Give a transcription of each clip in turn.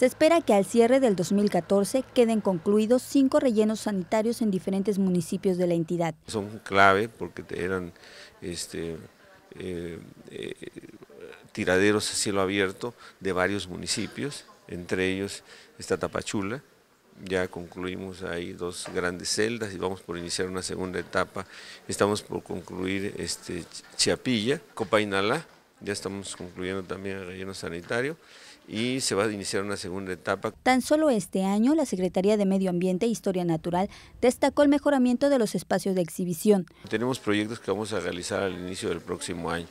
Se espera que al cierre del 2014 queden concluidos cinco rellenos sanitarios en diferentes municipios de la entidad. Son clave porque eran este, eh, eh, tiraderos a cielo abierto de varios municipios, entre ellos está Tapachula, ya concluimos ahí dos grandes celdas y vamos por iniciar una segunda etapa. Estamos por concluir este Chiapilla, Copainalá, ya estamos concluyendo también el relleno sanitario y se va a iniciar una segunda etapa. Tan solo este año, la Secretaría de Medio Ambiente e Historia Natural destacó el mejoramiento de los espacios de exhibición. Tenemos proyectos que vamos a realizar al inicio del próximo año.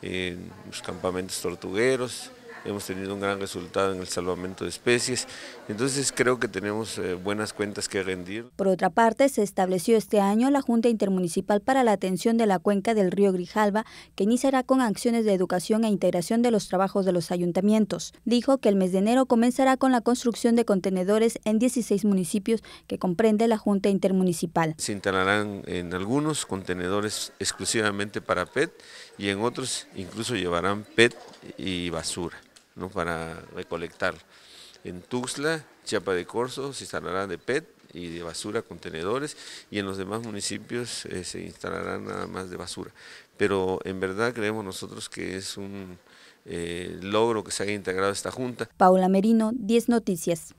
los campamentos tortugueros, hemos tenido un gran resultado en el salvamento de especies, entonces creo que tenemos eh, buenas cuentas que rendir. Por otra parte, se estableció este año la Junta Intermunicipal para la Atención de la Cuenca del Río Grijalva, que iniciará con acciones de educación e integración de los trabajos de los ayuntamientos. Dijo que el mes de enero comenzará con la construcción de contenedores en 16 municipios que comprende la Junta Intermunicipal. Se instalarán en algunos contenedores exclusivamente para PET y en otros incluso llevarán PET y basura. ¿no? para recolectar. En Tuxtla, Chiapa de Corzo se instalará de PET y de basura contenedores y en los demás municipios eh, se instalarán nada más de basura. Pero en verdad creemos nosotros que es un eh, logro que se haya integrado esta junta. Paula Merino, 10 Noticias.